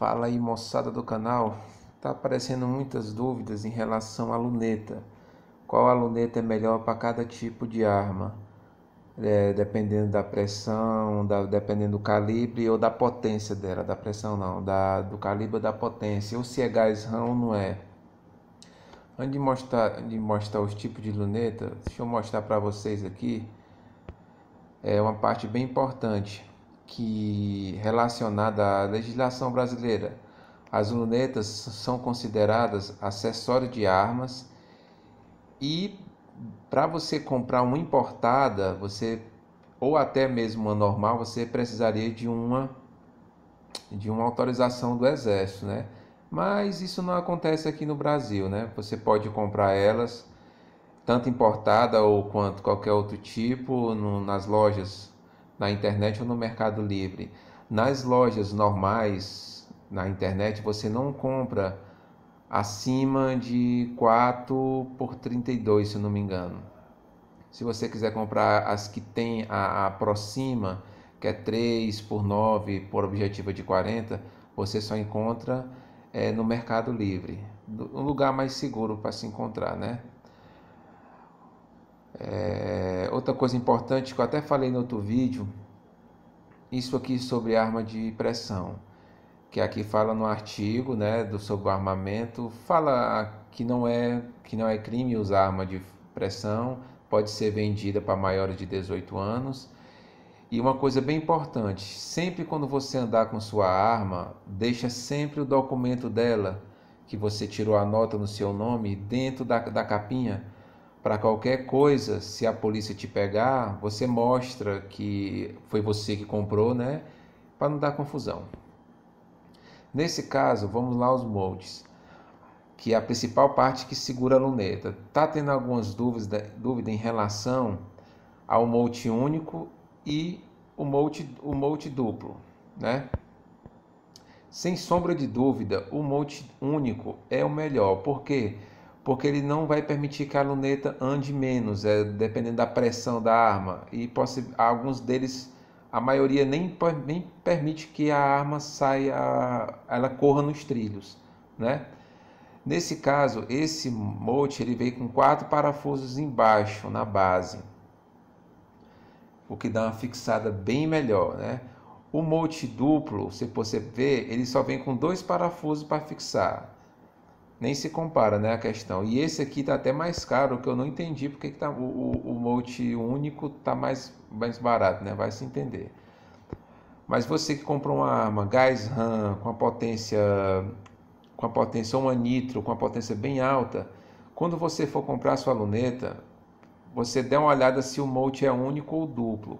Fala aí moçada do canal, tá aparecendo muitas dúvidas em relação à luneta. Qual a luneta é melhor para cada tipo de arma? É, dependendo da pressão, da, dependendo do calibre ou da potência dela, da pressão não, da, do calibre ou da potência, ou se é gás ou não é. Antes de mostrar, de mostrar os tipos de luneta, deixa eu mostrar para vocês aqui é uma parte bem importante que relacionada à legislação brasileira, as lunetas são consideradas acessório de armas e para você comprar uma importada, você ou até mesmo uma normal, você precisaria de uma de uma autorização do exército, né? Mas isso não acontece aqui no Brasil, né? Você pode comprar elas tanto importada ou quanto qualquer outro tipo no, nas lojas na internet ou no Mercado Livre. Nas lojas normais, na internet, você não compra acima de 4 por 32, se não me engano. Se você quiser comprar as que tem a, a que é 3 por 9 por objetiva de 40, você só encontra é, no Mercado Livre, um lugar mais seguro para se encontrar, né? É, outra coisa importante que eu até falei no outro vídeo, isso aqui sobre arma de pressão, que aqui fala no artigo, né, do sobre o armamento, fala que não é que não é crime usar arma de pressão, pode ser vendida para maiores de 18 anos. E uma coisa bem importante, sempre quando você andar com sua arma, deixa sempre o documento dela que você tirou a nota no seu nome dentro da, da capinha para qualquer coisa, se a polícia te pegar, você mostra que foi você que comprou, né? Para não dar confusão. Nesse caso, vamos lá aos moldes, que é a principal parte que segura a luneta. Tá tendo algumas dúvidas dúvida em relação ao molde único e o molde, o molde duplo, né? Sem sombra de dúvida, o molde único é o melhor, porque quê? porque ele não vai permitir que a luneta ande menos, é, dependendo da pressão da arma. E alguns deles, a maioria nem, nem permite que a arma saia, ela corra nos trilhos, né? Nesse caso, esse mote ele veio com quatro parafusos embaixo na base, o que dá uma fixada bem melhor, né? O mote duplo, se você ver, ele só vem com dois parafusos para fixar nem se compara, né, a questão. E esse aqui está até mais caro, que eu não entendi porque que tá, o, o, o único está mais, mais barato, né, vai se entender. Mas você que comprou uma arma gás RAM com a potência com a potência uma nitro, com a potência bem alta, quando você for comprar sua luneta, você dá uma olhada se o molde é único ou duplo.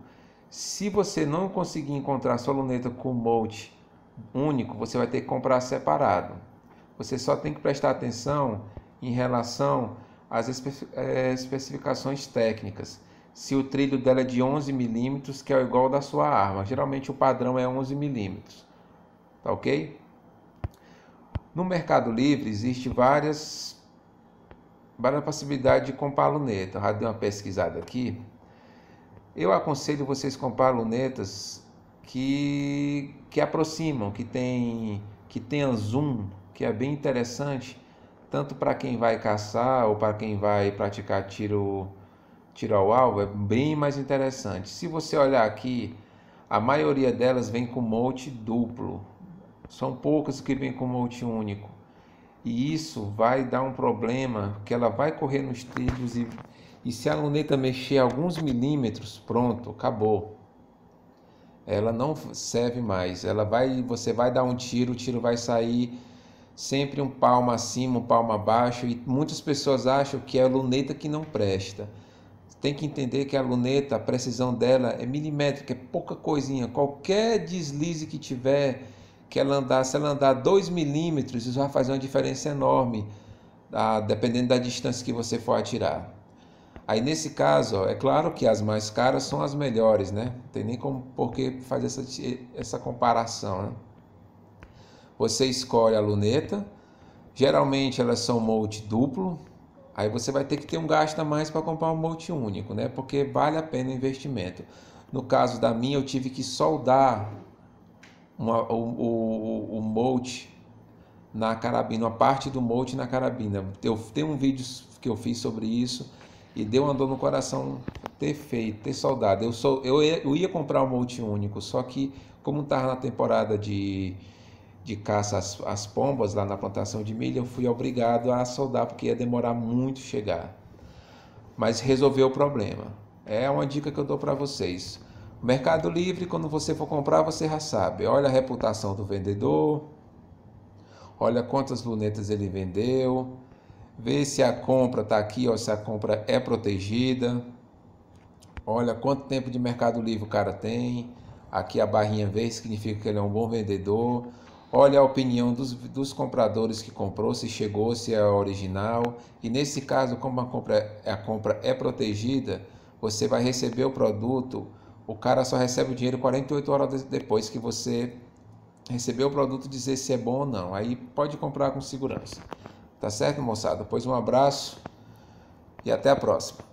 Se você não conseguir encontrar sua luneta com molde único, você vai ter que comprar separado. Você só tem que prestar atenção em relação às é, especificações técnicas. Se o trilho dela é de 11 milímetros, que é igual ao da sua arma. Geralmente o padrão é 11 milímetros. Tá ok? No Mercado Livre existe várias várias possibilidades de comprar luneta. Eu já dei uma pesquisada aqui. Eu aconselho vocês comprar lunetas que que aproximam, que tem que tenha zoom, que é bem interessante, tanto para quem vai caçar ou para quem vai praticar tiro, tiro ao alvo, é bem mais interessante. Se você olhar aqui, a maioria delas vem com molde duplo, são poucas que vêm com molde único. E isso vai dar um problema, que ela vai correr nos trilhos e, e se a luneta mexer alguns milímetros, pronto, acabou ela não serve mais. Ela vai, você vai dar um tiro, o tiro vai sair sempre um palmo acima, um palmo abaixo, e muitas pessoas acham que é a luneta que não presta. Tem que entender que a luneta, a precisão dela é milimétrica, é pouca coisinha. Qualquer deslize que tiver, que ela andar, se ela andar 2 milímetros, isso vai fazer uma diferença enorme, ah, dependendo da distância que você for atirar. Aí nesse caso, ó, é claro que as mais caras são as melhores, né? Tem nem como por que fazer essa, essa comparação, né? Você escolhe a luneta, geralmente elas são molde duplo, aí você vai ter que ter um gasto a mais para comprar um molde único, né? Porque vale a pena o investimento. No caso da minha, eu tive que soldar uma, o, o, o molde na carabina, uma parte do molde na carabina. Eu tenho um vídeo que eu fiz sobre isso e deu uma dor no coração ter feito, ter soldado. Eu, sou, eu, ia, eu ia comprar um molde único, só que como estava na temporada de de caça às, as pombas lá na plantação de milho, eu fui obrigado a soldar porque ia demorar muito chegar. Mas resolveu o problema. É uma dica que eu dou para vocês. Mercado Livre, quando você for comprar, você já sabe. Olha a reputação do vendedor, olha quantas lunetas ele vendeu, vê se a compra está aqui ou se a compra é protegida. Olha quanto tempo de Mercado Livre o cara tem. Aqui a barrinha verde significa que ele é um bom vendedor. Olha a opinião dos, dos compradores que comprou, se chegou, se é original. E nesse caso, como a compra, a compra é protegida, você vai receber o produto. O cara só recebe o dinheiro 48 horas depois que você recebeu o produto dizer se é bom ou não. Aí pode comprar com segurança. Tá certo, moçada? Pois um abraço e até a próxima.